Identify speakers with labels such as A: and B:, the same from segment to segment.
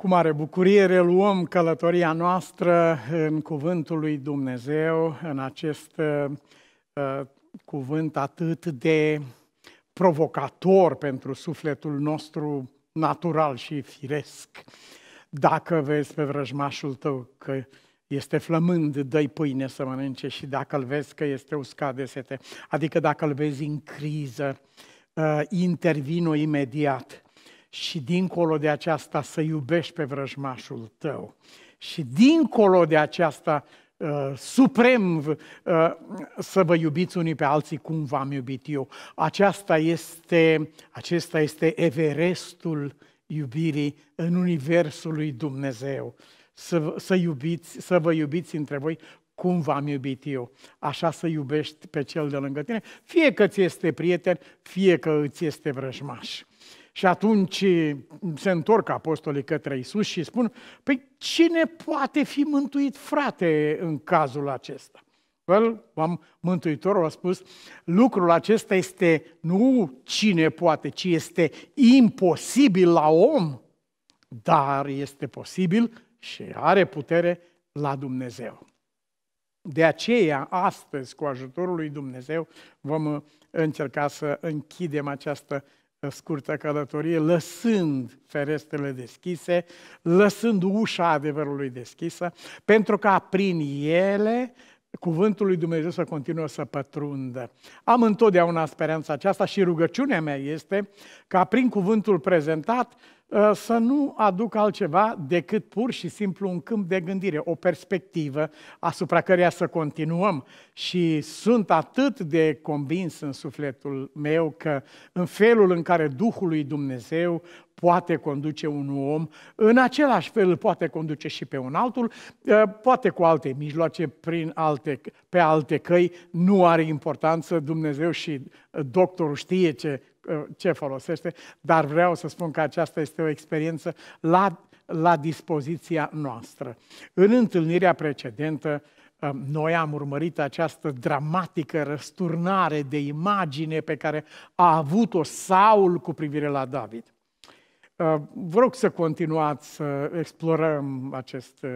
A: Cu mare bucurie reluăm călătoria noastră în Cuvântul lui Dumnezeu, în acest uh, uh, cuvânt atât de provocator pentru sufletul nostru natural și firesc. Dacă vezi pe vrăjmașul tău că este flămând, dă pâine să mănânce și dacă îl vezi că este uscat de sete, adică dacă îl vezi în criză, uh, intervino imediat și dincolo de aceasta să iubești pe vrăjmașul tău. Și dincolo de aceasta Uh, suprem uh, să vă iubiți unii pe alții cum v-am iubit eu. Aceasta este, acesta este Everestul iubirii în Universul lui Dumnezeu. Să, să, iubiți, să vă iubiți între voi cum v-am iubit eu. Așa să iubești pe cel de lângă tine, fie că ți este prieten, fie că îți este vrăjmaș. Și atunci se întorc apostolii către Isus și spun, păi cine poate fi mântuit, frate, în cazul acesta? Well, am, Mântuitorul a spus, lucrul acesta este nu cine poate, ci este imposibil la om, dar este posibil și are putere la Dumnezeu. De aceea, astăzi, cu ajutorul lui Dumnezeu, vom încerca să închidem această scurtă călătorie, lăsând ferestrele deschise, lăsând ușa adevărului deschisă, pentru ca prin ele cuvântul lui Dumnezeu să continuă să pătrundă. Am întotdeauna speranța aceasta și rugăciunea mea este ca prin cuvântul prezentat Ă, să nu aduc altceva decât pur și simplu un câmp de gândire, o perspectivă asupra căreia să continuăm. Și sunt atât de convins în sufletul meu că în felul în care Duhul lui Dumnezeu poate conduce un om, în același fel îl poate conduce și pe un altul, ă, poate cu alte mijloace, prin alte, pe alte căi, nu are importanță, Dumnezeu și doctorul știe ce ce folosește, dar vreau să spun că aceasta este o experiență la, la dispoziția noastră. În întâlnirea precedentă, um, noi am urmărit această dramatică răsturnare de imagine pe care a avut-o Saul cu privire la David. Uh, vă rog să continuați să explorăm acest uh,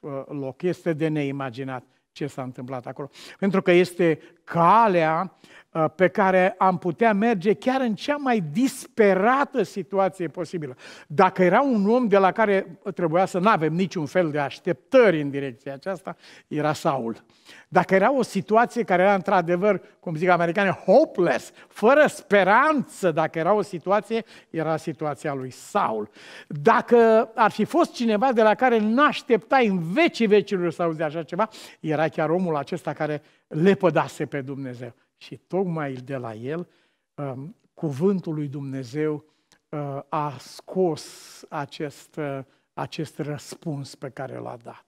A: uh, loc. Este de neimaginat ce s-a întâmplat acolo. Pentru că este calea Uh, pe care am putea merge chiar în cea mai disperată situație posibilă. Dacă era un om de la care trebuia să nu avem niciun fel de așteptări în direcția aceasta, era Saul. Dacă era o situație care era într-adevăr, cum zic americane, hopeless, fără speranță, dacă era o situație, era situația lui Saul. Dacă ar fi fost cineva de la care nu așteptai în vecii vecilor să auzi așa ceva, era chiar omul acesta care lepădase pe Dumnezeu și tocmai de la el, um, cuvântul lui Dumnezeu uh, a scos acest, uh, acest răspuns pe care l-a dat.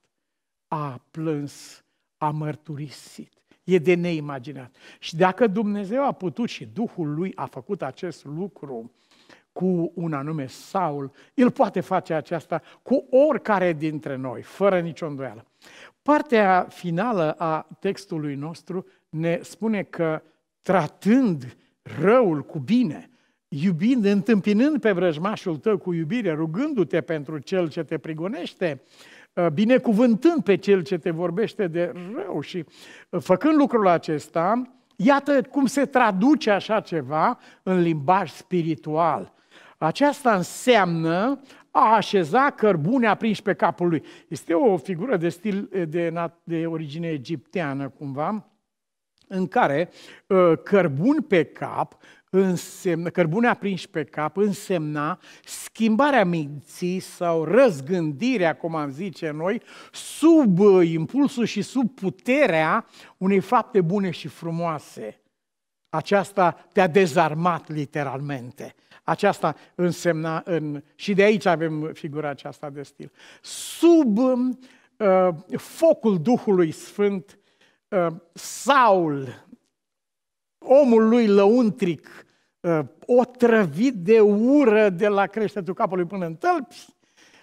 A: A plâns, a mărturisit. E de neimaginat. Și dacă Dumnezeu a putut și Duhul lui a făcut acest lucru cu un anume Saul, el poate face aceasta cu oricare dintre noi, fără nicio îndoială. Partea finală a textului nostru ne spune că tratând răul cu bine, iubind, întâmpinând pe vrăjmașul tău cu iubire, rugându-te pentru cel ce te prigonește, ă, binecuvântând pe cel ce te vorbește de rău și ă, făcând lucrul acesta, iată cum se traduce așa ceva în limbaj spiritual. Aceasta înseamnă a așeza cărbune aprinși pe capul lui. Este o figură de stil de, de origine egipteană, cumva, în care uh, cărbun pe cap însemna, cărbune aprinși pe cap însemna schimbarea minții sau răzgândirea, cum am zice noi, sub uh, impulsul și sub puterea unei fapte bune și frumoase. Aceasta te-a dezarmat literalmente. Aceasta însemna în... Și de aici avem figura aceasta de stil. Sub uh, focul Duhului Sfânt Ă, Saul, omul lui lăuntric, ă, otrăvit de ură de la creștetul capului până în tălpi,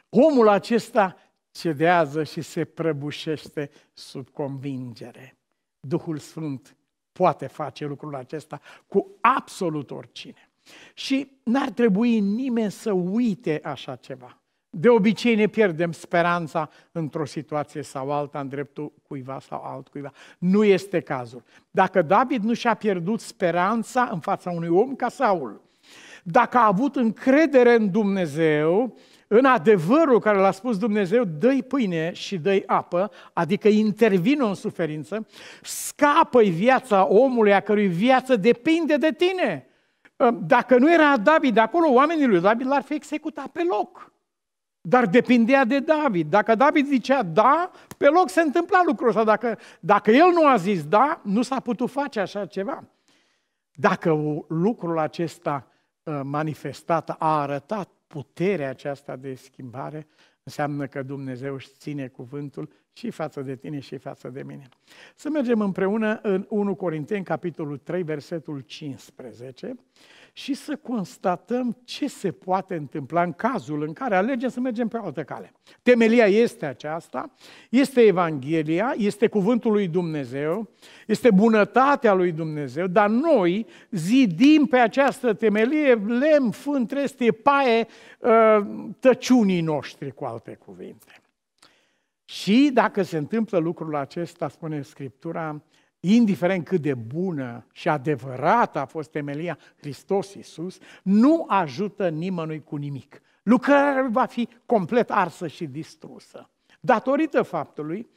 A: omul acesta cedează și se prăbușește sub convingere. Duhul Sfânt poate face lucrul acesta cu absolut oricine. Și n-ar trebui nimeni să uite așa ceva. De obicei ne pierdem speranța într-o situație sau alta, în dreptul cuiva sau altcuiva. Nu este cazul. Dacă David nu și-a pierdut speranța în fața unui om ca Saul, dacă a avut încredere în Dumnezeu, în adevărul care l-a spus Dumnezeu, dă-i pâine și dă-i apă, adică intervină în suferință, scapă-i viața omului a cărui viață depinde de tine. Dacă nu era David acolo, oamenii lui David l-ar fi executat pe loc. Dar depindea de David. Dacă David zicea da, pe loc se întâmpla lucrul ăsta. Dacă, dacă el nu a zis da, nu s-a putut face așa ceva. Dacă lucrul acesta ă, manifestat a arătat puterea aceasta de schimbare, înseamnă că Dumnezeu își ține cuvântul și față de tine și față de mine. Să mergem împreună în 1 Corinteni, capitolul 3, versetul 15 și să constatăm ce se poate întâmpla în cazul în care alegem să mergem pe altă cale. Temelia este aceasta, este Evanghelia, este cuvântul lui Dumnezeu, este bunătatea lui Dumnezeu, dar noi zidim pe această temelie lemn, fânt, trestie, paie ă, tăciunii noștri, cu alte cuvinte. Și dacă se întâmplă lucrul acesta, spune Scriptura, indiferent cât de bună și adevărată a fost temelia Hristos Iisus, nu ajută nimănui cu nimic. Lucrarea va fi complet arsă și distrusă. Datorită faptului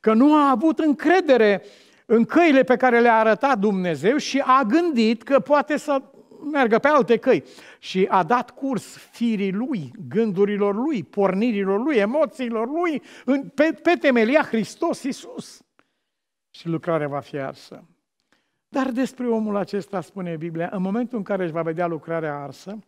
A: că nu a avut încredere în căile pe care le-a arătat Dumnezeu și a gândit că poate să meargă pe alte căi. Și a dat curs firii lui, gândurilor lui, pornirilor lui, emoțiilor lui, pe, pe temelia Hristos Iisus și lucrarea va fi arsă. Dar despre omul acesta spune Biblia, în momentul în care își va vedea lucrarea arsă,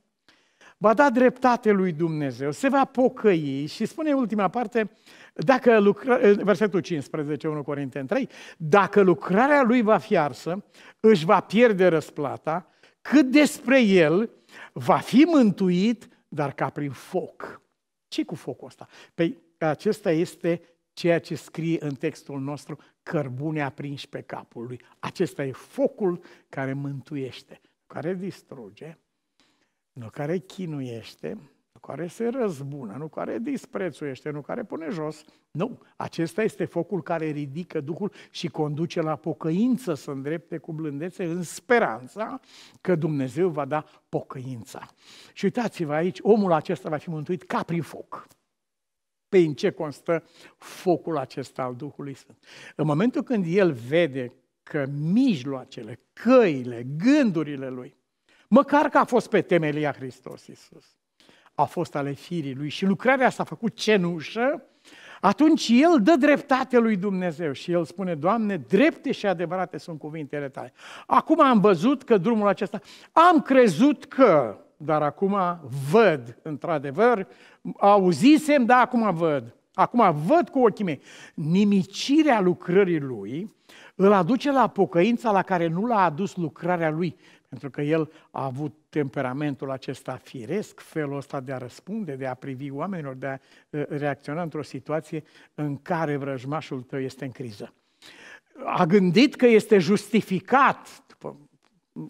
A: va da dreptate lui Dumnezeu, se va pocăi și spune ultima parte, dacă lucra, versetul 15, 1 Corinteni 3, dacă lucrarea lui va fi arsă, își va pierde răsplata, cât despre el va fi mântuit, dar ca prin foc. ce cu focul ăsta? Păi acesta este ceea ce scrie în textul nostru cărbune aprinși pe capul lui. Acesta e focul care mântuiește, care distruge, nu care chinuiește, nu care se răzbună, nu care disprețuiește, nu care pune jos. Nu, acesta este focul care ridică Duhul și conduce la pocăință, să îndrepte cu blândețe, în speranța că Dumnezeu va da pocăința. Și uitați-vă aici, omul acesta va fi mântuit ca prin foc. Pe în ce constă focul acesta al Duhului Sfânt? În momentul când el vede că mijloacele, căile, gândurile lui, măcar că a fost pe temelia Hristos Iisus, a fost ale firii lui și lucrarea s-a făcut cenușă, atunci el dă dreptate lui Dumnezeu și el spune, Doamne, drepte și adevărate sunt cuvintele tale. Acum am văzut că drumul acesta, am crezut că, dar acum văd, într-adevăr, auzisem, dar acum văd. Acum văd cu ochii mei. Nimicirea lucrării lui îl aduce la pocăința la care nu l-a adus lucrarea lui, pentru că el a avut temperamentul acesta firesc, felul ăsta de a răspunde, de a privi oamenilor, de a uh, reacționa într-o situație în care vrăjmașul tău este în criză. A gândit că este justificat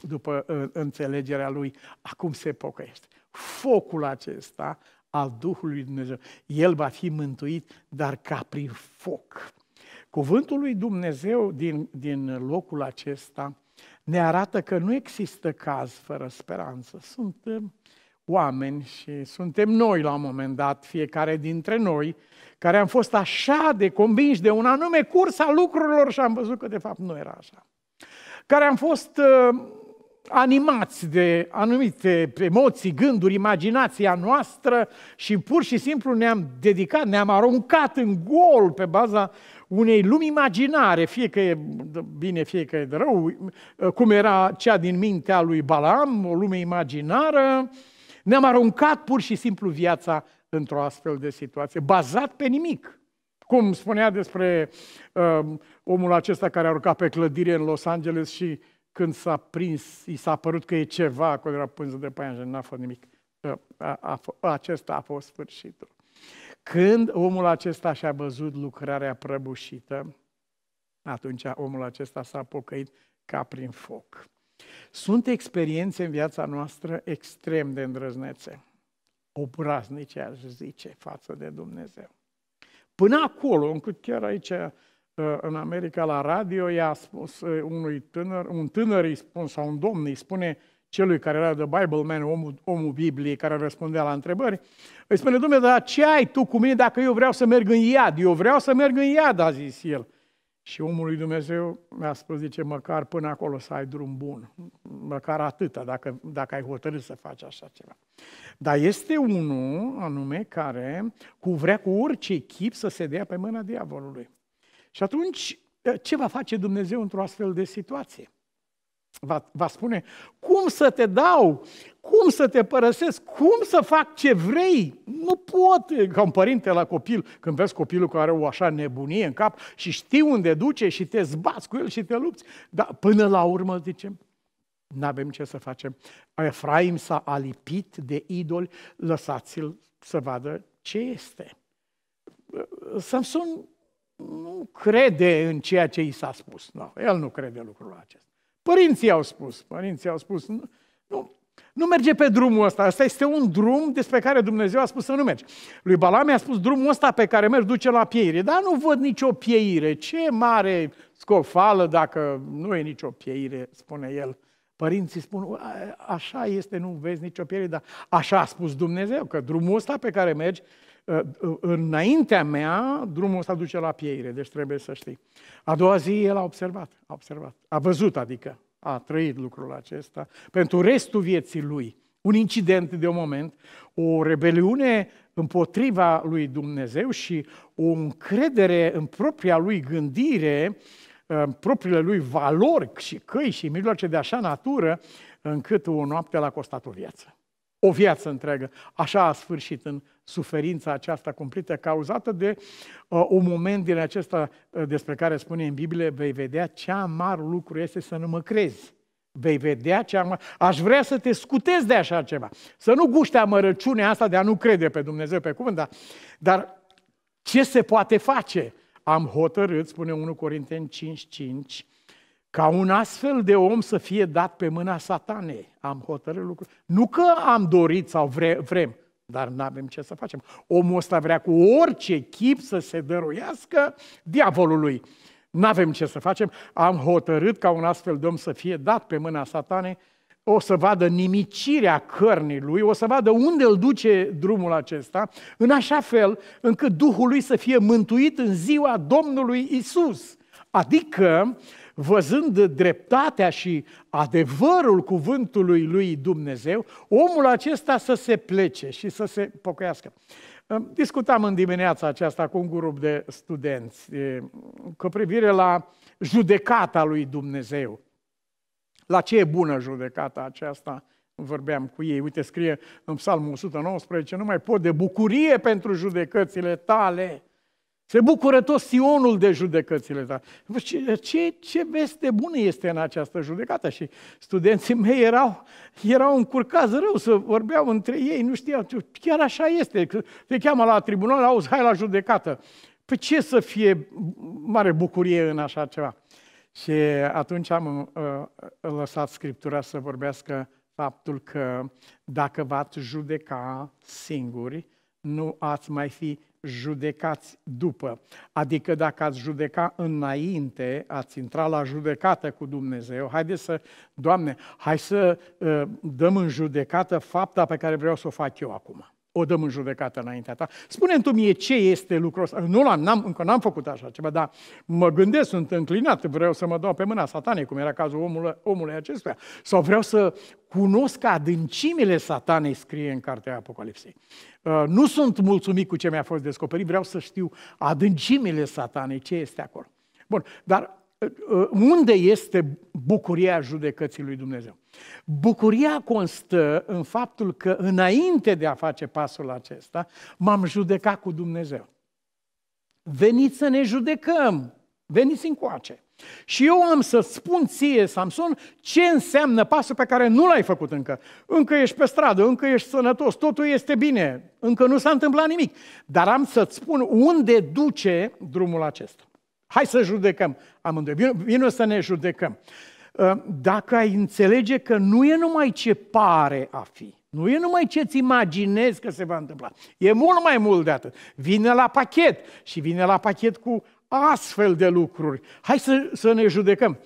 A: după înțelegerea lui, acum se pocăiește. Focul acesta al Duhului Dumnezeu, el va fi mântuit, dar ca prin foc. Cuvântul lui Dumnezeu din, din locul acesta ne arată că nu există caz fără speranță. Sunt oameni și suntem noi la un moment dat, fiecare dintre noi, care am fost așa de convinși de un anume curs al lucrurilor și am văzut că de fapt nu era așa care am fost uh, animați de anumite emoții, gânduri, imaginația noastră și pur și simplu ne-am dedicat, ne-am aruncat în gol pe baza unei lumi imaginare, fie că e bine, fie că e de rău, uh, cum era cea din mintea lui Balaam, o lume imaginară, ne-am aruncat pur și simplu viața într-o astfel de situație, bazat pe nimic. Cum spunea despre uh, omul acesta care a urcat pe clădire în Los Angeles și când s-a prins, i s-a părut că e ceva acolo, era pânză de paianjen, n-a fost nimic. Uh, a, a, a, acesta a fost sfârșitul. Când omul acesta și-a văzut lucrarea prăbușită, atunci omul acesta s-a pocăit ca prin foc. Sunt experiențe în viața noastră extrem de îndrăznețe, obraznice, aș zice, față de Dumnezeu. Până acolo, încât chiar aici uh, în America la radio, i-a spus uh, unui tânăr, un tânăr îi spun, sau un domn îi spune celui care era de Bible Man, omul, omul Bibliei, care răspundea la întrebări, îi spune, domnule, dar ce ai tu cu mine dacă eu vreau să merg în iad? Eu vreau să merg în iad, a zis el. Și omul lui Dumnezeu mi-a spus, zice, măcar până acolo să ai drum bun, măcar atâta, dacă, dacă ai hotărât să faci așa ceva. Dar este unul anume care cu vrea cu orice chip să se dea pe mâna diavolului. Și atunci, ce va face Dumnezeu într-o astfel de situație? va, va spune, cum să te dau, cum să te părăsesc, cum să fac ce vrei, nu pot, ca un părinte la copil, când vezi copilul care are o așa nebunie în cap și știi unde duce și te zbați cu el și te lupți, dar până la urmă, zicem, nu avem ce să facem. Efraim s-a alipit de idol, lăsați-l să vadă ce este. Samson nu crede în ceea ce i s-a spus. No, el nu crede lucrul acesta. Părinții au spus, părinții au spus, nu, nu, nu merge pe drumul ăsta, ăsta este un drum despre care Dumnezeu a spus să nu mergi. Lui Balam i-a spus, drumul ăsta pe care mergi duce la pieire, dar nu văd nicio pieire, ce mare scofală dacă nu e nicio pieire, spune el. Părinții spun, așa este, nu vezi nicio pieire, dar așa a spus Dumnezeu, că drumul ăsta pe care mergi Uh, uh, înaintea mea, drumul ăsta duce la pieire, deci trebuie să știi. A doua zi el a observat, a observat, a văzut, adică a trăit lucrul acesta pentru restul vieții lui. Un incident de un moment, o rebeliune împotriva lui Dumnezeu și o încredere în propria lui gândire, în propriile lui valori și căi și mijloace de așa natură, încât o noapte l-a costat o viață o viață întreagă. Așa a sfârșit în suferința aceasta cumplită, cauzată de uh, un moment din acesta uh, despre care spune în Biblie, vei vedea ce amar lucru este să nu mă crezi. Vei vedea ce am... Aș vrea să te scutez de așa ceva. Să nu guște amărăciunea asta de a nu crede pe Dumnezeu pe cuvânt, dar, dar ce se poate face? Am hotărât, spune 1 Corinteni 5, 5, ca un astfel de om să fie dat pe mâna satanei. Am hotărât lucrul. Nu că am dorit sau vre, vrem, dar nu avem ce să facem. Omul ăsta vrea cu orice chip să se dăruiască diavolului. Nu avem ce să facem. Am hotărât ca un astfel de om să fie dat pe mâna satanei. O să vadă nimicirea cărnii lui, o să vadă unde îl duce drumul acesta, în așa fel încât Duhul lui să fie mântuit în ziua Domnului Isus. Adică văzând dreptatea și adevărul cuvântului lui Dumnezeu, omul acesta să se plece și să se pocăiască. Discutam în dimineața aceasta cu un grup de studenți cu privire la judecata lui Dumnezeu. La ce e bună judecata aceasta? Vorbeam cu ei, uite, scrie în Psalmul 119, nu mai pot de bucurie pentru judecățile tale, se bucură tot Sionul de judecățile tale. Ce, ce, ce veste bună este în această judecată? Și studenții mei erau, erau încurcați rău să vorbeau între ei, nu știau. Chiar așa este. Te cheamă la tribunal, auzi, hai la judecată. Păi ce să fie mare bucurie în așa ceva? Și atunci am uh, uh, lăsat Scriptura să vorbească faptul că dacă v-ați judeca singuri, nu ați mai fi judecați după. Adică dacă ați judeca înainte, ați intra la judecată cu Dumnezeu, haideți să, Doamne, hai să uh, dăm în judecată fapta pe care vreau să o fac eu acum o dăm în judecată înaintea ta. Spune-mi tu mie ce este lucrul ăsta. Nu l-am, n-am, încă n-am făcut așa ceva, dar mă gândesc, sunt înclinat, vreau să mă dau pe mâna satanei, cum era cazul omului, omului acestuia. Sau vreau să cunosc adâncimile satanei, scrie în cartea Apocalipsei. Uh, nu sunt mulțumit cu ce mi-a fost descoperit, vreau să știu adâncimile satanei, ce este acolo. Bun, dar unde este bucuria judecății lui Dumnezeu? Bucuria constă în faptul că înainte de a face pasul acesta, m-am judecat cu Dumnezeu. Veniți să ne judecăm, veniți încoace. Și eu am să spun ție, Samson, ce înseamnă pasul pe care nu l-ai făcut încă. Încă ești pe stradă, încă ești sănătos, totul este bine, încă nu s-a întâmplat nimic. Dar am să-ți spun unde duce drumul acesta. Hai să judecăm amândoi. Vino, vino să ne judecăm. Ă, dacă ai înțelege că nu e numai ce pare a fi, nu e numai ce îți imaginezi că se va întâmpla. E mult mai mult de atât. Vine la pachet și vine la pachet cu astfel de lucruri. Hai să, să ne judecăm.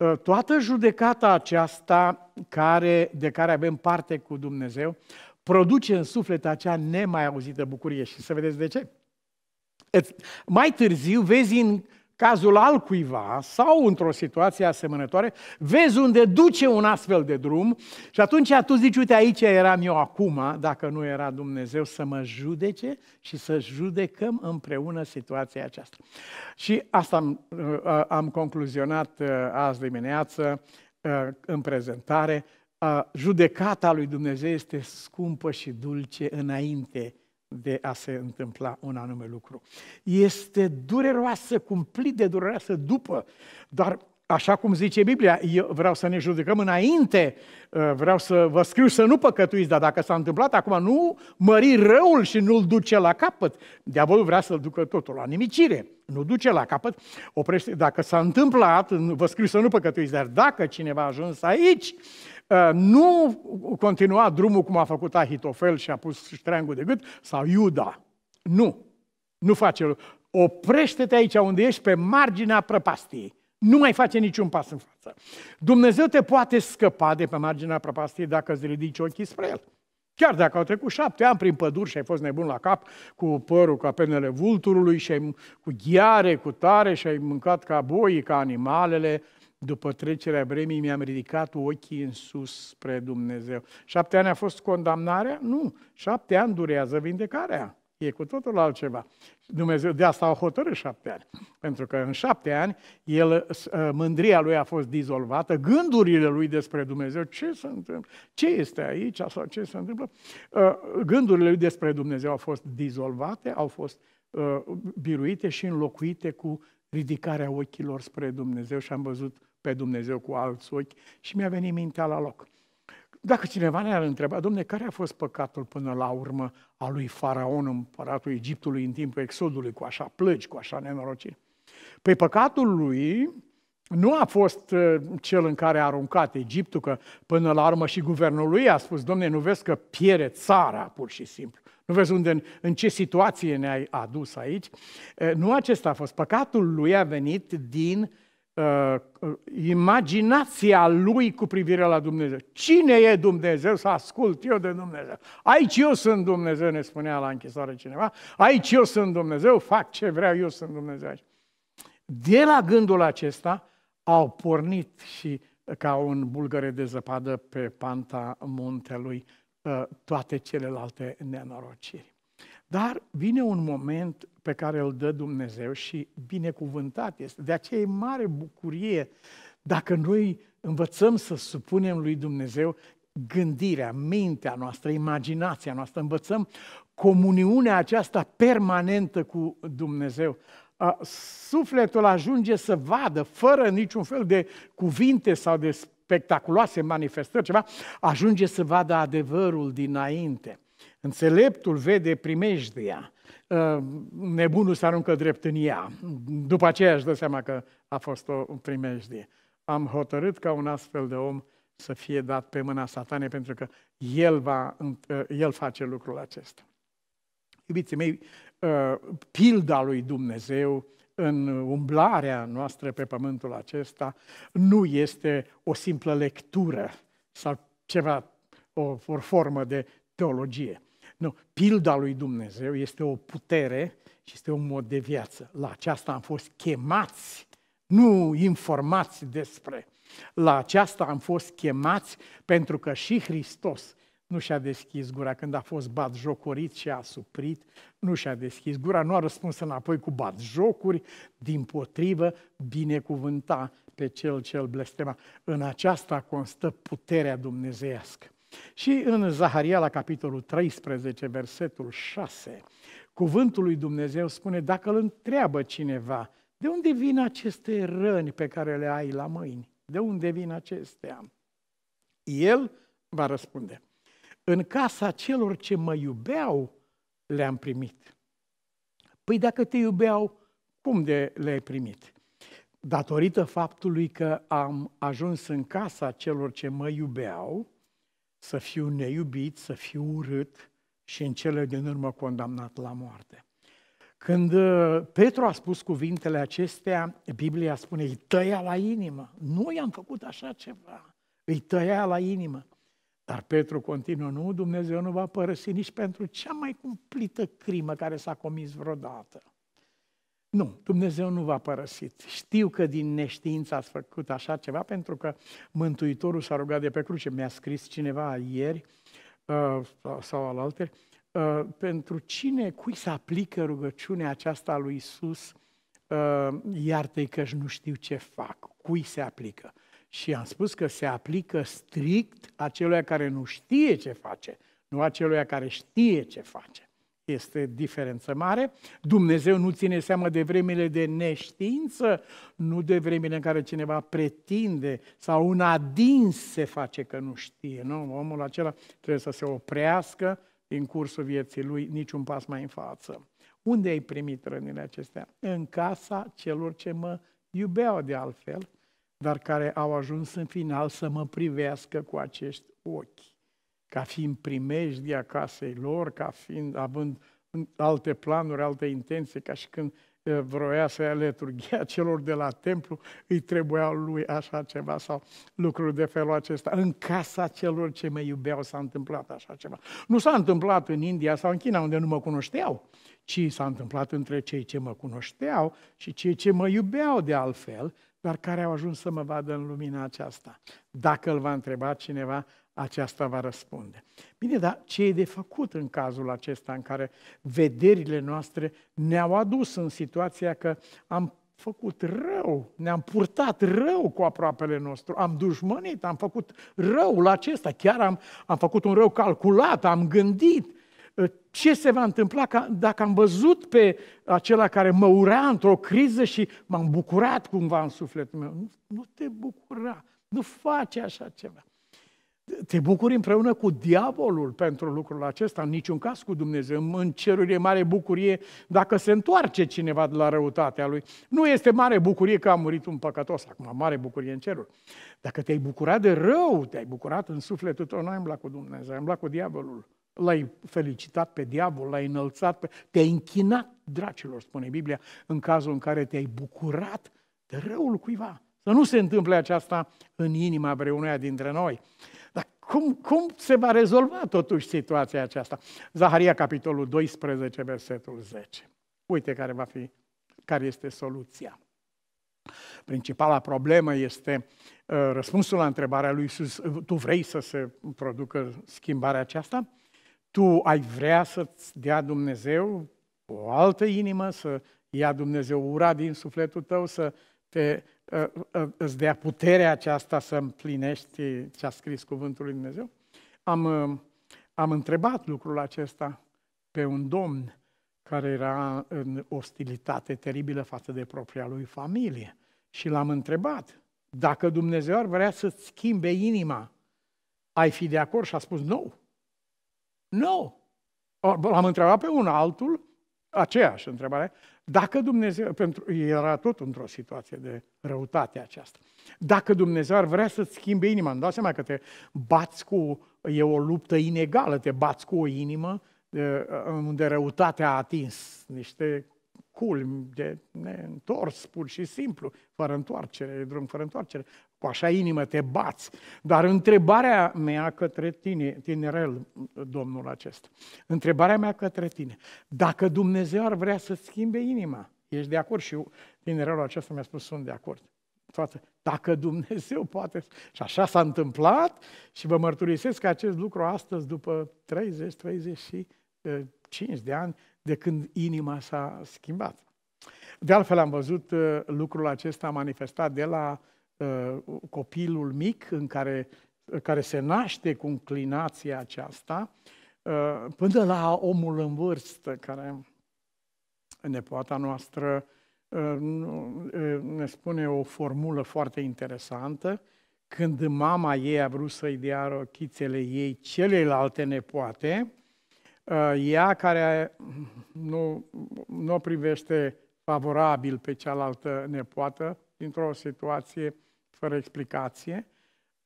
A: Ă, toată judecata aceasta care, de care avem parte cu Dumnezeu produce în suflet acea nemai auzită bucurie. Și să vedeți de ce. Mai târziu vezi în cazul altcuiva sau într-o situație asemănătoare, vezi unde duce un astfel de drum și atunci tu zici, uite, aici eram eu acum, dacă nu era Dumnezeu, să mă judece și să judecăm împreună situația aceasta. Și asta am, uh, uh, am concluzionat uh, azi dimineață în prezentare. Judecata lui Dumnezeu este scumpă și dulce înainte de a se întâmpla un anume lucru. Este dureroasă, cumplit de dureroasă după, dar așa cum zice Biblia, eu vreau să ne judecăm înainte, uh, vreau să vă scriu să nu păcătuiți, dar dacă s-a întâmplat acum, nu mări răul și nu-l duce la capăt. Diavolul vrea să-l ducă totul la nimicire, nu duce la capăt, oprește. Dacă s-a întâmplat, vă scriu să nu păcătuiți, dar dacă cineva a ajuns aici, Uh, nu continua drumul cum a făcut Ahitofel și a pus ștreangul de gât, sau Iuda. Nu. Nu face. Oprește-te aici unde ești, pe marginea prăpastiei. Nu mai face niciun pas în față. Dumnezeu te poate scăpa de pe marginea prăpastiei dacă îți ridici ochii spre El. Chiar dacă au trecut șapte ani prin păduri și ai fost nebun la cap cu părul ca penele vulturului și ai, cu ghiare, cu tare și ai mâncat ca boii, ca animalele, uh, după trecerea vremii, mi-am ridicat ochii în sus spre Dumnezeu. Șapte ani a fost condamnarea? Nu. Șapte ani durează vindecarea. E cu totul altceva. Dumnezeu de asta a hotărât șapte ani. Pentru că în șapte ani, el, ă, mândria lui a fost dizolvată, gândurile lui despre Dumnezeu, ce se întâmplă, ce este aici sau ce se întâmplă, ă, gândurile lui despre Dumnezeu au fost dizolvate, au fost ă, biruite și înlocuite cu ridicarea ochilor spre Dumnezeu și am văzut pe Dumnezeu cu alți ochi și mi-a venit mintea la loc. Dacă cineva ne-ar întreba, domne, care a fost păcatul până la urmă a lui Faraon, împăratul Egiptului, în timpul exodului, cu așa plăci, cu așa nenorocire? Păi păcatul lui nu a fost uh, cel în care a aruncat Egiptul, că până la urmă și guvernul lui a spus, domne, nu vezi că piere țara, pur și simplu. Nu vezi unde, în ce situație ne-ai adus aici? Nu acesta a fost. Păcatul lui a venit din uh, imaginația lui cu privire la Dumnezeu. Cine e Dumnezeu? Să ascult eu de Dumnezeu. Aici eu sunt Dumnezeu, ne spunea la închisoare cineva. Aici eu sunt Dumnezeu, fac ce vreau, eu sunt Dumnezeu. De la gândul acesta au pornit și ca un bulgăre de zăpadă pe panta muntelui Ă, toate celelalte nenorociri. Dar vine un moment pe care îl dă Dumnezeu și binecuvântat este. De aceea e mare bucurie dacă noi învățăm să supunem lui Dumnezeu gândirea, mintea noastră, imaginația noastră, învățăm comuniunea aceasta permanentă cu Dumnezeu. Sufletul ajunge să vadă, fără niciun fel de cuvinte sau de spectaculoase manifestări, ceva, ajunge să vadă adevărul dinainte. Înțeleptul vede primejdia, ă, nebunul se aruncă drept în ea. După aceea își dă seama că a fost o primejdie. Am hotărât ca un astfel de om să fie dat pe mâna satanei, pentru că el, va, ă, el face lucrul acesta. Iubiții mei, ă, pilda lui Dumnezeu în umblarea noastră pe pământul acesta nu este o simplă lectură sau ceva, o, o formă de teologie. Nu, pilda lui Dumnezeu este o putere și este un mod de viață. La aceasta am fost chemați, nu informați despre. La aceasta am fost chemați pentru că și Hristos nu și-a deschis gura când a fost bat jocorit și a suprit, nu și-a deschis gura, nu a răspuns înapoi cu bat jocuri, din potrivă binecuvânta pe cel ce îl blestema. În aceasta constă puterea dumnezeiască. Și în Zaharia, la capitolul 13, versetul 6, cuvântul lui Dumnezeu spune, dacă îl întreabă cineva, de unde vin aceste răni pe care le ai la mâini? De unde vin acestea? El va răspunde în casa celor ce mă iubeau, le-am primit. Păi dacă te iubeau, cum de le-ai primit? Datorită faptului că am ajuns în casa celor ce mă iubeau, să fiu neiubit, să fiu urât și în cele din urmă condamnat la moarte. Când uh, Petru a spus cuvintele acestea, Biblia spune, îi tăia la inimă. Nu i-am făcut așa ceva. Îi tăia la inimă. Dar Petru continuă, nu, Dumnezeu nu va părăsi nici pentru cea mai cumplită crimă care s-a comis vreodată. Nu, Dumnezeu nu v-a părăsit. Știu că din neștiință ați făcut așa ceva, pentru că Mântuitorul s-a rugat de pe cruce. Mi-a scris cineva ieri uh, sau al uh, pentru cine, cui se aplică rugăciunea aceasta lui Isus, uh, iartă-i că nu știu ce fac, cui se aplică. Și am spus că se aplică strict acelui care nu știe ce face, nu acelui care știe ce face. Este diferență mare. Dumnezeu nu ține seama de vremile de neștiință, nu de vremile în care cineva pretinde sau un adins se face că nu știe. Nu? Omul acela trebuie să se oprească din cursul vieții lui niciun pas mai în față. Unde ai primit rănile acestea? În casa celor ce mă iubeau de altfel dar care au ajuns în final să mă privească cu acești ochi, ca fiind primejdia casei lor, ca fiind având alte planuri, alte intenții, ca și când vroia să leturghia celor de la templu, îi trebuia lui așa ceva sau lucruri de felul acesta. În casa celor ce mă iubeau s-a întâmplat așa ceva. Nu s-a întâmplat în India sau în China, unde nu mă cunoșteau, ci s-a întâmplat între cei ce mă cunoșteau și cei ce mă iubeau de altfel, dar care au ajuns să mă vadă în lumina aceasta. Dacă îl va întreba cineva, aceasta va răspunde. Bine, dar ce e de făcut în cazul acesta în care vederile noastre ne-au adus în situația că am făcut rău, ne-am purtat rău cu aproapele nostru, am dușmănit, am făcut răul acesta, chiar am, am făcut un rău calculat, am gândit, Ă, ce se va întâmpla ca, dacă am văzut pe acela care mă urea într-o criză și m-am bucurat cumva în sufletul meu. Nu, nu te bucura, nu face așa ceva. Te bucuri împreună cu diavolul pentru lucrul acesta, în niciun caz cu Dumnezeu. În ceruri e mare bucurie dacă se întoarce cineva de la răutatea lui. Nu este mare bucurie că a murit un păcătos, acum mare bucurie în ceruri. Dacă te-ai bucurat de rău, te-ai bucurat în sufletul tău, nu ai îmblat cu Dumnezeu, ai îmblat cu diavolul. L-ai felicitat pe diavol, l-ai înălțat, pe... te-ai închinat dracilor, spune Biblia, în cazul în care te-ai bucurat de răul cuiva. Să nu se întâmple aceasta în inima vreunuia dintre noi. Dar cum, cum se va rezolva totuși situația aceasta? Zaharia, capitolul 12, versetul 10. Uite care va fi, care este soluția. Principala problemă este uh, răspunsul la întrebarea lui Iisus, tu vrei să se producă schimbarea aceasta? tu ai vrea să-ți dea Dumnezeu o altă inimă, să ia Dumnezeu ura din sufletul tău, să te, ă, ă, îți dea puterea aceasta să împlinești ce a scris Cuvântul lui Dumnezeu? Am, ă, am întrebat lucrul acesta pe un domn care era în ostilitate teribilă față de propria lui familie și l-am întrebat dacă Dumnezeu ar vrea să-ți schimbe inima, ai fi de acord? Și a spus nu. Nu. L-am întrebat pe un altul, aceeași întrebare, dacă Dumnezeu, pentru, era tot într-o situație de răutate aceasta, dacă Dumnezeu ar vrea să-ți schimbe inima, îmi dau seama că te bați cu, e o luptă inegală, te bați cu o inimă unde răutatea a atins niște culmi de neîntors, pur și simplu, fără întoarcere, drum fără întoarcere. Cu așa inimă te bați. Dar întrebarea mea către tine, tinerel, domnul acesta, întrebarea mea către tine, dacă Dumnezeu ar vrea să schimbe inima, ești de acord? Și tinerelul acesta mi-a spus, sunt de acord toată. Dacă Dumnezeu poate. Și așa s-a întâmplat și vă mărturisesc că acest lucru astăzi, după 30, 35 eh, de ani, de când inima s-a schimbat. De altfel am văzut uh, lucrul acesta manifestat de la uh, copilul mic în care, uh, care se naște cu înclinația aceasta, uh, până la omul în vârstă, care nepoata noastră uh, uh, ne spune o formulă foarte interesantă, când mama ei a vrut să-i dea rochițele ei celelalte nepoate, Ă, ea care nu, nu privește favorabil pe cealaltă nepoată, dintr-o situație fără explicație,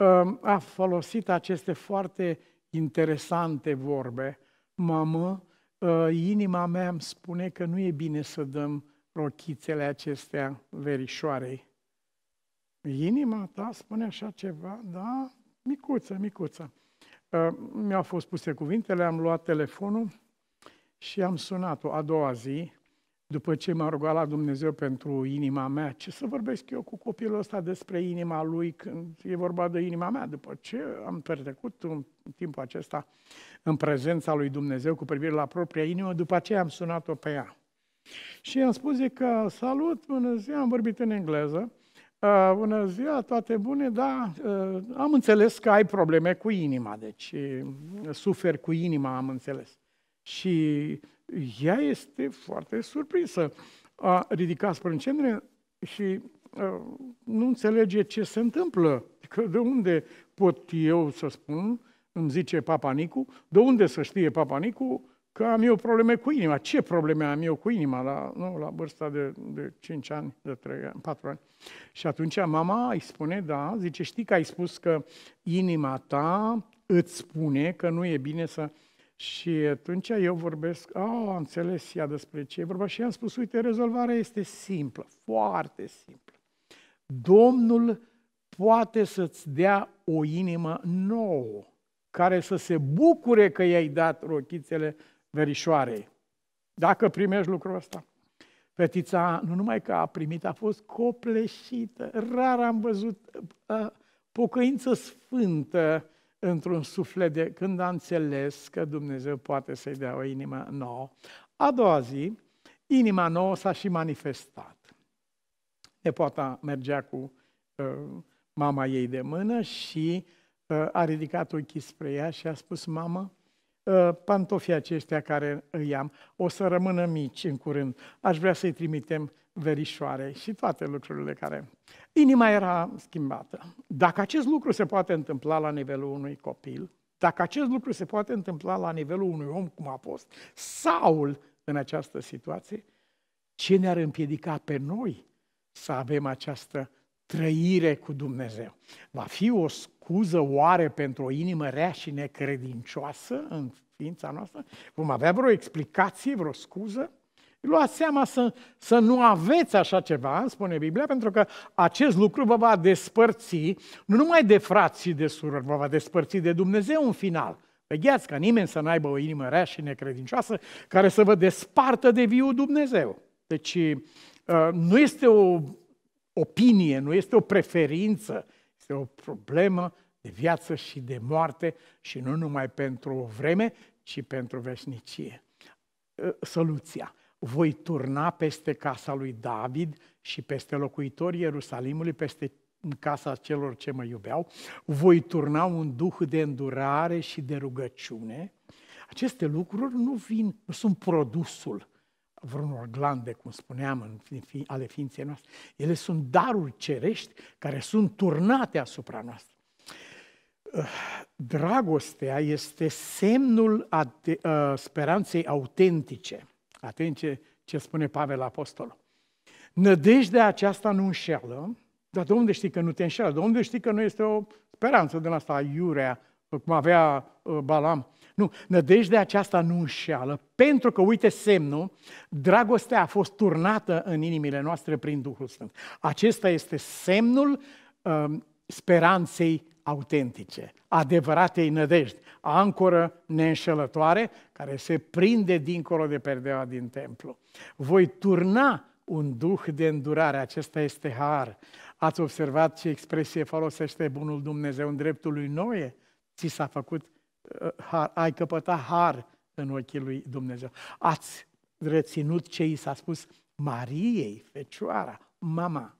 A: ă, a folosit aceste foarte interesante vorbe. Mamă, ă, inima mea îmi spune că nu e bine să dăm rochițele acestea verișoarei. Inima ta spune așa ceva, da? Micuță, micuță. Ă, mi-au fost puse cuvintele, am luat telefonul și am sunat-o a doua zi, după ce m-a rugat la Dumnezeu pentru inima mea, ce să vorbesc eu cu copilul ăsta despre inima lui când e vorba de inima mea, după ce am petrecut în timpul acesta în prezența lui Dumnezeu cu privire la propria inimă, după aceea am sunat-o pe ea. Și i am spus că salut, bună ziua, am vorbit în engleză Uh, bună ziua, toate bune, da, uh, am înțeles că ai probleme cu inima, deci uh, suferi cu inima, am înțeles. Și ea este foarte surprinsă. A ridicat sprâncenele și uh, nu înțelege ce se întâmplă. Că de unde pot eu să spun, îmi zice Papa Nicu, de unde să știe Papa Nicu că am eu probleme cu inima. Ce probleme am eu cu inima la, nu, la vârsta de, de 5 ani, de 3 ani, 4 ani? Și atunci mama îi spune, da, zice, știi că ai spus că inima ta îți spune că nu e bine să... Și atunci eu vorbesc, a, oh, am înțeles ea despre ce e vorba și i-am spus, uite, rezolvarea este simplă, foarte simplă. Domnul poate să-ți dea o inimă nouă, care să se bucure că i-ai dat rochițele verișoarei. Dacă primești lucrul ăsta. Fetița nu numai că a primit, a fost copleșită. Rar am văzut a, pocăință sfântă într-un suflet de când a înțeles că Dumnezeu poate să-i dea o inimă nouă. A doua zi, inima nouă s-a și manifestat. Nepoata mergea cu uh, mama ei de mână și uh, a ridicat ochii spre ea și a spus, mamă, Ă, pantofii aceștia care îi am o să rămână mici în curând. Aș vrea să-i trimitem verișoare și toate lucrurile care... Inima era schimbată. Dacă acest lucru se poate întâmpla la nivelul unui copil, dacă acest lucru se poate întâmpla la nivelul unui om cum a fost Saul în această situație, ce ne-ar împiedica pe noi să avem această trăire cu Dumnezeu. Va fi o scuză oare pentru o inimă rea și necredincioasă în ființa noastră? Vom avea vreo explicație, vreo scuză? Luați seama să, să nu aveți așa ceva, spune Biblia, pentru că acest lucru vă va despărți nu numai de frați de surori, vă va despărți de Dumnezeu în final. Vegheați ca nimeni să n-aibă o inimă rea și necredincioasă care să vă despartă de viu Dumnezeu. Deci uh, nu este o opinie, nu este o preferință, este o problemă de viață și de moarte și nu numai pentru o vreme, ci pentru veșnicie. Ă, soluția. Voi turna peste casa lui David și peste locuitorii Ierusalimului, peste în casa celor ce mă iubeau, voi turna un duh de îndurare și de rugăciune. Aceste lucruri nu vin, nu sunt produsul vreunor glande, cum spuneam, în fi, ale ființei noastre. Ele sunt daruri cerești care sunt turnate asupra noastră. Uh, dragostea este semnul uh, speranței autentice. Atenție ce spune Pavel Apostol. Nădejdea aceasta nu înșeală, dar de unde știi că nu te înșeală? De unde știi că nu este o speranță la asta iurea cum avea uh, Balam. Nu, nădejdea aceasta nu înșeală, pentru că, uite semnul, dragostea a fost turnată în inimile noastre prin Duhul Sfânt. Acesta este semnul um, speranței autentice, adevăratei nădejde, ancoră neînșelătoare care se prinde dincolo de perdeaua din templu. Voi turna un duh de îndurare, acesta este har. Ați observat ce expresie folosește bunul Dumnezeu în dreptul lui Noe? ți s-a făcut uh, har, ai căpătat har în ochii lui Dumnezeu. Ați reținut ce i s-a spus Mariei, Fecioara, mama.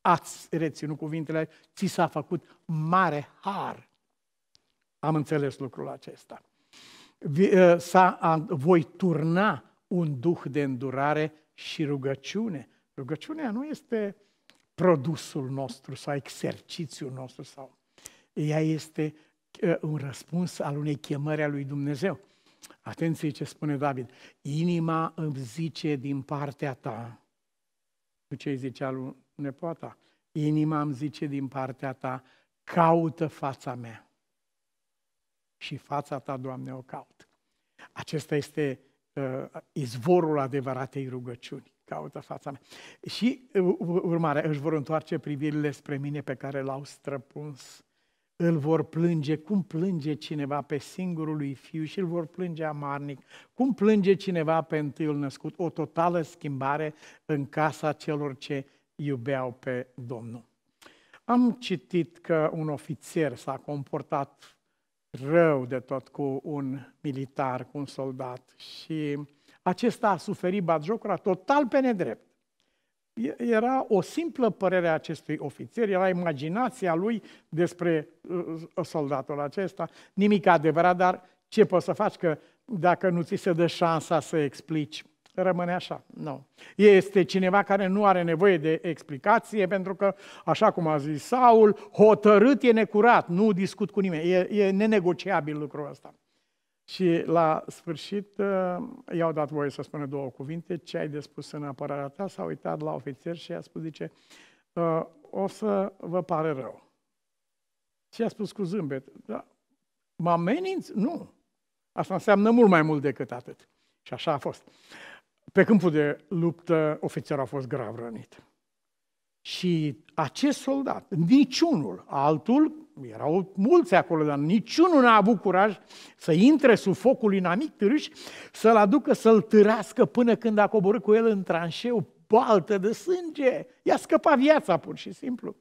A: Ați reținut cuvintele, ți s-a făcut mare har. Am înțeles lucrul acesta. Uh, s-a, voi turna un duh de îndurare și rugăciune. Rugăciunea nu este produsul nostru sau exercițiul nostru sau ea este Ă, un răspuns al unei chemări a lui Dumnezeu. Atenție ce spune David. Inima îmi zice din partea ta. Nu ce zicea lui nepoata? Inima îmi zice din partea ta, caută fața mea. Și fața ta, Doamne, o caut. Acesta este uh, izvorul adevăratei rugăciuni. Caută fața mea. Și uh, urmarea, își vor întoarce privirile spre mine pe care l-au străpuns îl vor plânge, cum plânge cineva pe singurul lui fiu și îl vor plânge amarnic, cum plânge cineva pe întâiul născut, o totală schimbare în casa celor ce iubeau pe Domnul. Am citit că un ofițer s-a comportat rău de tot cu un militar, cu un soldat și acesta a suferit batjocura total pe nedrept. Era o simplă părere a acestui ofițer, era imaginația lui despre uh, uh, soldatul acesta, nimic adevărat, dar ce poți să faci că dacă nu ți se dă șansa să explici, rămâne așa. Nu. Este cineva care nu are nevoie de explicație, pentru că, așa cum a zis Saul, hotărât e necurat, nu discut cu nimeni. E, e nenegociabil lucrul ăsta. Și la sfârșit uh, i-au dat voie să spună două cuvinte, ce ai de spus în apărarea ta, s-a uitat la ofițer și i-a spus, zice, uh, o să vă pare rău. Și a spus cu zâmbet, da, mă ameninți? Nu. Asta înseamnă mult mai mult decât atât. Și așa a fost. Pe câmpul de luptă, ofițerul a fost grav rănit. Și acest soldat, niciunul, altul, erau mulți acolo, dar niciunul n-a avut curaj să intre sub focul Namic târâș, să-l aducă, să-l târască până când a coborât cu el în tranșeu, baltă de sânge. I-a scăpat viața, pur și simplu.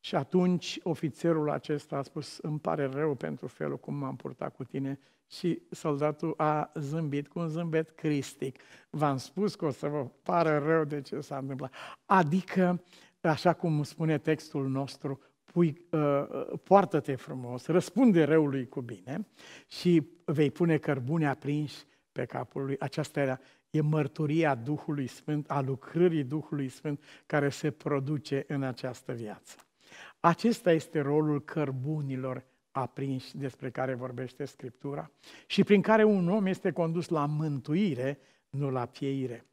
A: Și atunci ofițerul acesta a spus, îmi pare rău pentru felul cum m-am purtat cu tine, și soldatul a zâmbit cu un zâmbet cristic. V-am spus că o să vă pară rău de ce s-a întâmplat. Adică, așa cum spune textul nostru, pui, uh, uh, poartă-te frumos, răspunde răului cu bine și vei pune cărbune aprinși pe capul lui. Aceasta era, e mărturia Duhului Sfânt, a lucrării Duhului Sfânt care se produce în această viață. Acesta este rolul cărbunilor aprinși despre care vorbește Scriptura și prin care un om este condus la mântuire, nu la pieire.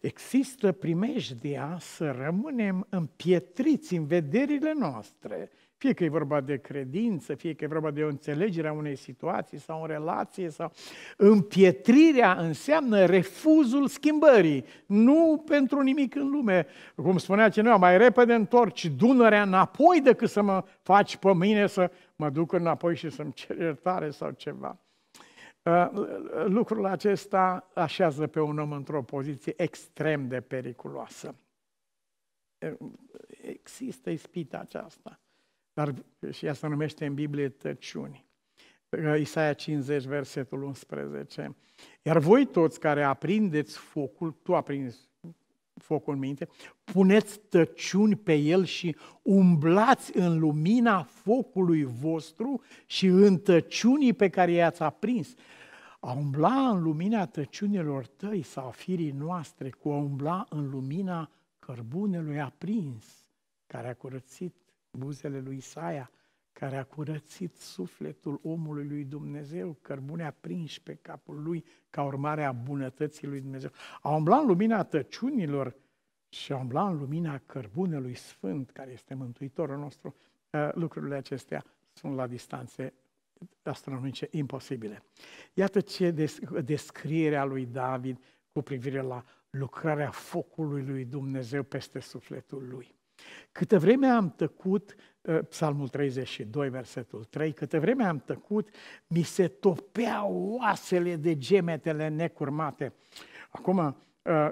A: Există primejdea să rămânem împietriți în vederile noastre, fie că e vorba de credință, fie că e vorba de o înțelegere a unei situații sau o relație, sau împietrirea înseamnă refuzul schimbării, nu pentru nimic în lume. Cum spunea cineva, mai repede întorci Dunărea înapoi decât să mă faci pe mine să mă duc înapoi și să-mi cer iertare sau ceva. Uh, lucrul acesta așează pe un om într-o poziție extrem de periculoasă. Uh, există ispita aceasta, dar și ea se numește în Biblie tăciuni. Uh, Isaia 50, versetul 11. Iar voi toți care aprindeți focul, tu aprinzi focul în minte, puneți tăciuni pe el și umblați în lumina focului vostru și în tăciunii pe care i-ați aprins. A umbla în lumina tăciunilor tăi sau a firii noastre cu a umbla în lumina cărbunelui aprins, care a curățit buzele lui Isaia, care a curățit sufletul omului lui Dumnezeu, cărbune aprinși pe capul lui ca urmare a bunătății lui Dumnezeu. A umblat în lumina tăciunilor și a umblat în lumina cărbunelui sfânt, care este mântuitorul nostru. Eh, lucrurile acestea sunt la distanțe astronomice imposibile. Iată ce descrierea lui David cu privire la lucrarea focului lui Dumnezeu peste sufletul lui. Câtă vreme am tăcut, Ă, Psalmul 32, versetul 3, câte vreme am tăcut, mi se topeau oasele de gemetele necurmate. Acum, ă,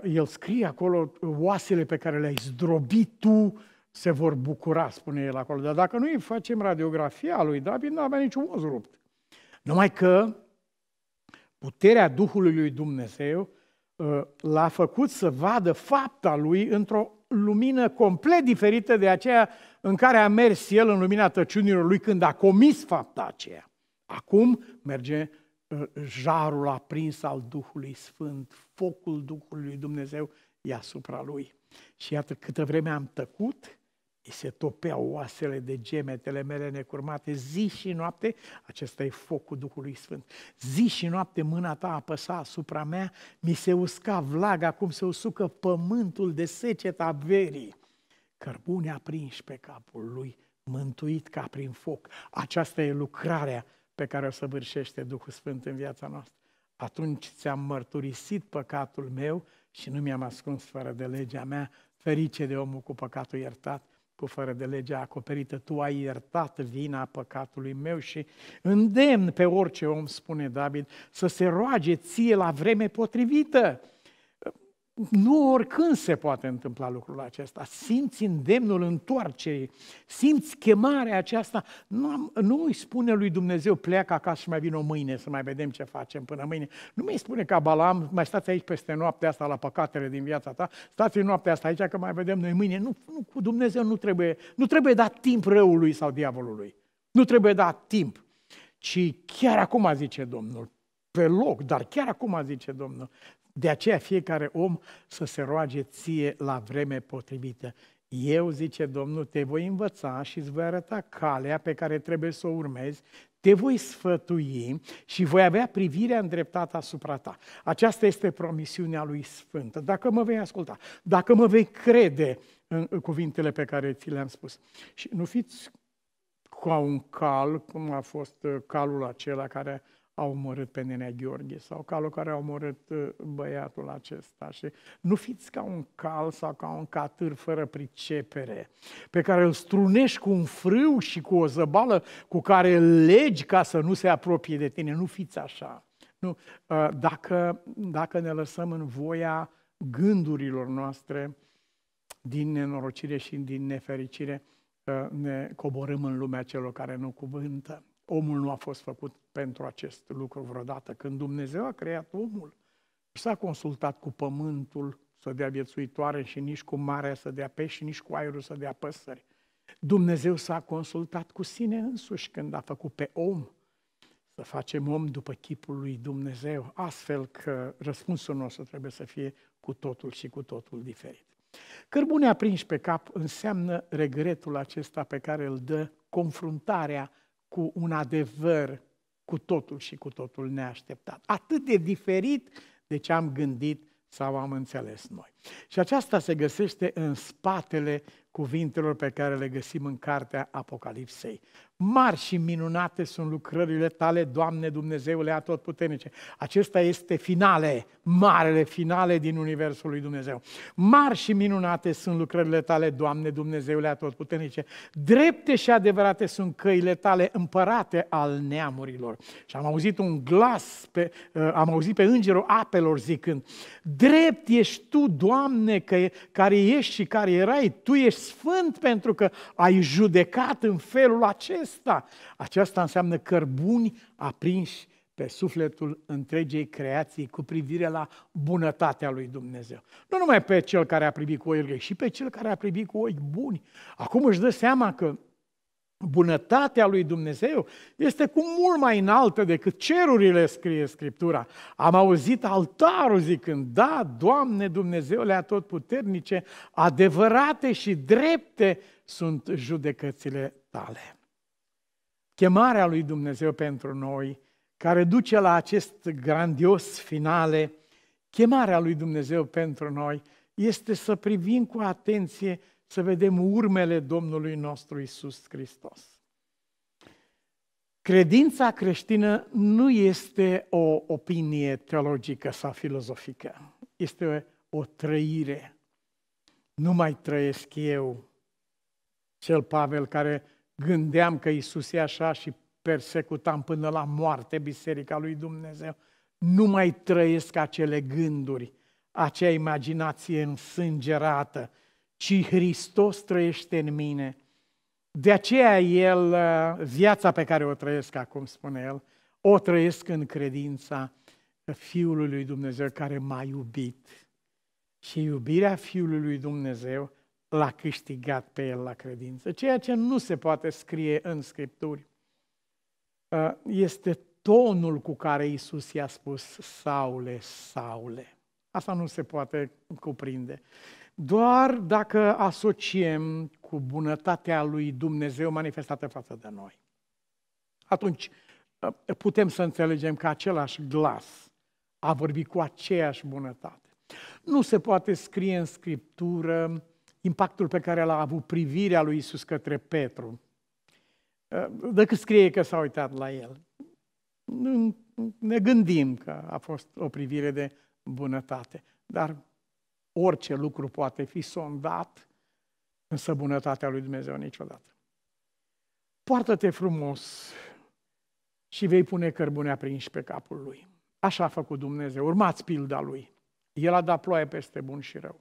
A: el scrie acolo, oasele pe care le-ai zdrobit tu se vor bucura, spune el acolo. Dar dacă noi facem radiografia lui David, nu avea niciun os rupt. Numai că puterea Duhului lui Dumnezeu ă, l-a făcut să vadă fapta lui într-o lumină complet diferită de aceea în care a mers el în lumina tăciunilor lui când a comis fapta aceea. Acum merge uh, jarul aprins al Duhului Sfânt, focul Duhului Dumnezeu e asupra lui. Și iată câtă vreme am tăcut, îi se topeau oasele de gemetele mele necurmate, zi și noapte, acesta e focul Duhului Sfânt, zi și noapte mâna ta apăsa asupra mea, mi se usca vlaga cum se usucă pământul de seceta verii. Cărbune aprinși pe capul lui, mântuit ca prin foc. Aceasta e lucrarea pe care o săvârșește Duhul Sfânt în viața noastră. Atunci ți-am mărturisit păcatul meu și nu mi-am ascuns fără de legea mea, ferice de omul cu păcatul iertat, cu fără de legea acoperită, tu ai iertat vina păcatului meu și îndemn pe orice om, spune David, să se roage ție la vreme potrivită nu oricând se poate întâmpla lucrul acesta. Simți îndemnul întoarcerii, simți chemarea aceasta. Nu, nu îi spune lui Dumnezeu, pleacă acasă și mai vină mâine să mai vedem ce facem până mâine. Nu mi spune ca Balam, mai stați aici peste noaptea asta la păcatele din viața ta, stați noaptea asta aici că mai vedem noi mâine. Nu, nu cu Dumnezeu nu trebuie, nu trebuie dat timp răului sau diavolului. Nu trebuie dat timp. Ci chiar acum, zice Domnul, pe loc, dar chiar acum zice Domnul, de aceea fiecare om să se roage ție la vreme potrivită. Eu, zice Domnul, te voi învăța și îți voi arăta calea pe care trebuie să o urmezi, te voi sfătui și voi avea privirea îndreptată asupra ta. Aceasta este promisiunea lui Sfânt. Dacă mă vei asculta, dacă mă vei crede în cuvintele pe care ți le-am spus. Și nu fiți ca un cal, cum a fost uh, calul acela care a omorât pe nenea Gheorghe sau calul care a omorât uh, băiatul acesta. Și nu fiți ca un cal sau ca un catâr fără pricepere, pe care îl strunești cu un frâu și cu o zăbală cu care îl legi ca să nu se apropie de tine. Nu fiți așa. Nu. Uh, dacă, dacă ne lăsăm în voia gândurilor noastre, din nenorocire și din nefericire, uh, ne coborâm în lumea celor care nu cuvântă. Omul nu a fost făcut pentru acest lucru vreodată. Când Dumnezeu a creat omul, s-a consultat cu pământul să dea viețuitoare și nici cu marea să dea pești și nici cu aerul să dea păsări. Dumnezeu s-a consultat cu sine însuși când a făcut pe om să facem om după chipul lui Dumnezeu, astfel că răspunsul nostru trebuie să fie cu totul și cu totul diferit. Cărbune aprinși pe cap înseamnă regretul acesta pe care îl dă confruntarea cu un adevăr cu totul și cu totul neașteptat. Atât de diferit de ce am gândit sau am înțeles noi. Și aceasta se găsește în spatele cuvintelor pe care le găsim în cartea Apocalipsei. Mari și minunate sunt lucrările tale, Doamne Dumnezeule Atotputernice. Acesta este finale, marele finale din Universul lui Dumnezeu. Mari și minunate sunt lucrările tale, Doamne Dumnezeule Atotputernice. Drepte și adevărate sunt căile tale, împărate al neamurilor. Și am auzit un glas, pe, uh, am auzit pe îngerul apelor zicând, Drept ești Tu, Doamne, că, care ești și care erai, Tu ești sfânt pentru că ai judecat în felul acesta acesta. Aceasta înseamnă cărbuni aprinși pe sufletul întregei creații cu privire la bunătatea lui Dumnezeu. Nu numai pe cel care a privit cu oile, și pe cel care a privit cu ochi buni. Acum își dă seama că bunătatea lui Dumnezeu este cu mult mai înaltă decât cerurile, scrie Scriptura. Am auzit altarul zicând, da, Doamne Dumnezeule atotputernice, adevărate și drepte sunt judecățile tale chemarea lui Dumnezeu pentru noi, care duce la acest grandios finale, chemarea lui Dumnezeu pentru noi este să privim cu atenție, să vedem urmele Domnului nostru Isus Hristos. Credința creștină nu este o opinie teologică sau filozofică, este o trăire. Nu mai trăiesc eu, cel Pavel care gândeam că Isus e așa și persecutam până la moarte Biserica lui Dumnezeu. Nu mai trăiesc acele gânduri, acea imaginație însângerată, ci Hristos trăiește în mine. De aceea el, viața pe care o trăiesc acum, spune el, o trăiesc în credința Fiului lui Dumnezeu care m-a iubit. Și iubirea Fiului lui Dumnezeu l-a câștigat pe el la credință, ceea ce nu se poate scrie în Scripturi. Uh, este tonul cu care Isus i-a spus, Saule, Saule. Asta nu se poate cuprinde. Doar dacă asociem cu bunătatea lui Dumnezeu manifestată față de noi. Atunci uh, putem să înțelegem că același glas a vorbit cu aceeași bunătate. Nu se poate scrie în Scriptură impactul pe care l-a avut privirea lui Isus către Petru. Ă, dacă scrie că s-a uitat la el, ne gândim că a fost o privire de bunătate. Dar orice lucru poate fi sondat, însă bunătatea lui Dumnezeu niciodată. Poartă-te frumos și vei pune cărbune aprinși pe capul lui. Așa a făcut Dumnezeu. Urmați pilda lui. El a dat ploaie peste bun și rău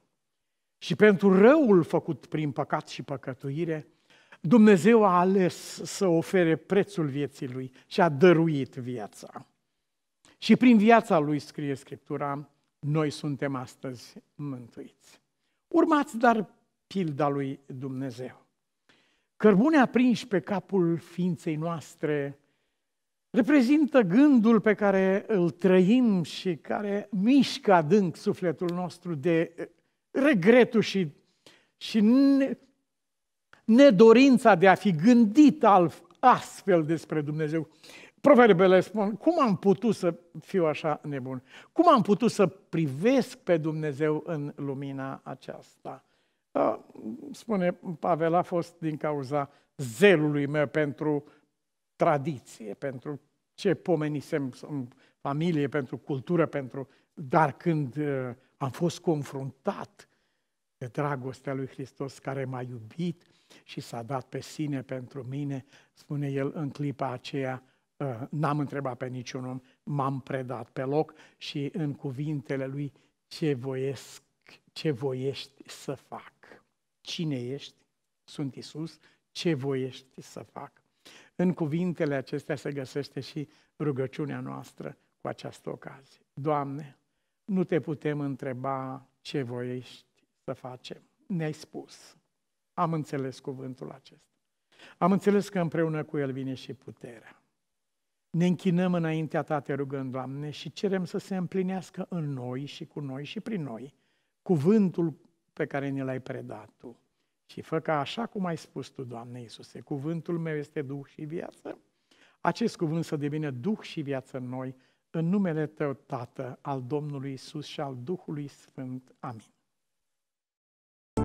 A: și pentru răul făcut prin păcat și păcătuire, Dumnezeu a ales să ofere prețul vieții lui și a dăruit viața. Și prin viața lui, scrie Scriptura, noi suntem astăzi mântuiți. Urmați, dar, pilda lui Dumnezeu. Cărbune aprinși pe capul ființei noastre reprezintă gândul pe care îl trăim și care mișcă adânc sufletul nostru de regretul și, și ne, nedorința de a fi gândit al, astfel despre Dumnezeu. Proverbele spun, cum am putut să fiu așa nebun? Cum am putut să privesc pe Dumnezeu în lumina aceasta? Spune Pavel, a fost din cauza zelului meu pentru tradiție, pentru ce pomenisem în familie, pentru cultură, pentru... Dar când am fost confruntat de dragostea lui Hristos care m-a iubit și s-a dat pe sine pentru mine, spune el în clipa aceea, uh, n-am întrebat pe niciun om, m-am predat pe loc și în cuvintele lui, ce, voiesc, ce voiești să fac? Cine ești? Sunt Isus, ce voiești să fac? În cuvintele acestea se găsește și rugăciunea noastră cu această ocazie. Doamne, nu te putem întreba ce voiești să facem. Ne-ai spus. Am înțeles cuvântul acesta. Am înțeles că împreună cu El vine și puterea. Ne închinăm înaintea Ta, te rugăm, Doamne, și cerem să se împlinească în noi și cu noi și prin noi cuvântul pe care ne l-ai predat Tu. Și fă ca așa cum ai spus Tu, Doamne Iisuse, cuvântul meu este Duh și viață, acest cuvânt să devină Duh și viață în noi, în numele Tău, Tată, al Domnului Isus și al Duhului Sfânt. Amin.